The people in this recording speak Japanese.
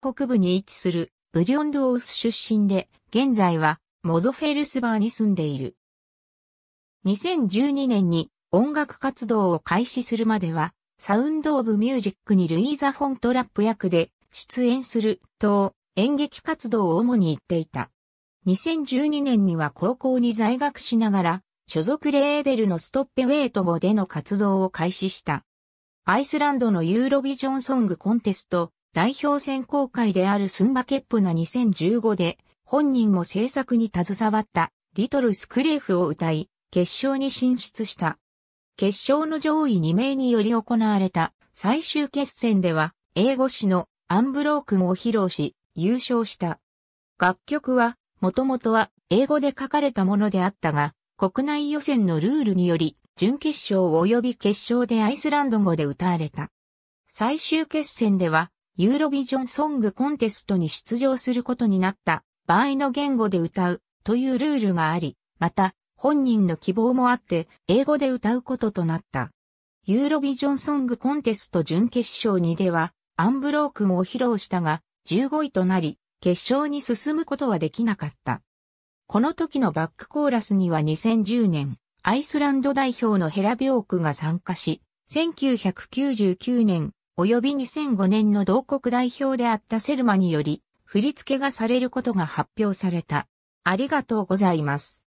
北部に位置するブリョンドース出身で、現在はモゾフェルスバーに住んでいる。2012年に音楽活動を開始するまでは、サウンドオブミュージックにルイーザ・フォントラップ役で出演すると演劇活動を主に行っていた。2012年には高校に在学しながら、所属レーベルのストッペウェイト語での活動を開始した。アイスランドのユーロビジョンソングコンテスト、代表選考会であるスンバケップな2015で、本人も制作に携わったリトルスクレーフを歌い、決勝に進出した。決勝の上位2名により行われた最終決戦では、英語詞のアンブロークンを披露し、優勝した。楽曲は、もともとは英語で書かれたものであったが、国内予選のルールにより、準決勝及び決勝でアイスランド語で歌われた。最終決戦では、ユーロビジョンソングコンテストに出場することになった場合の言語で歌うというルールがあり、また本人の希望もあって英語で歌うこととなった。ユーロビジョンソングコンテスト準決勝にではアンブロークンを披露したが15位となり決勝に進むことはできなかった。この時のバックコーラスには2010年アイスランド代表のヘラビョークが参加し、1999年及び2005年の同国代表であったセルマにより、振り付けがされることが発表された。ありがとうございます。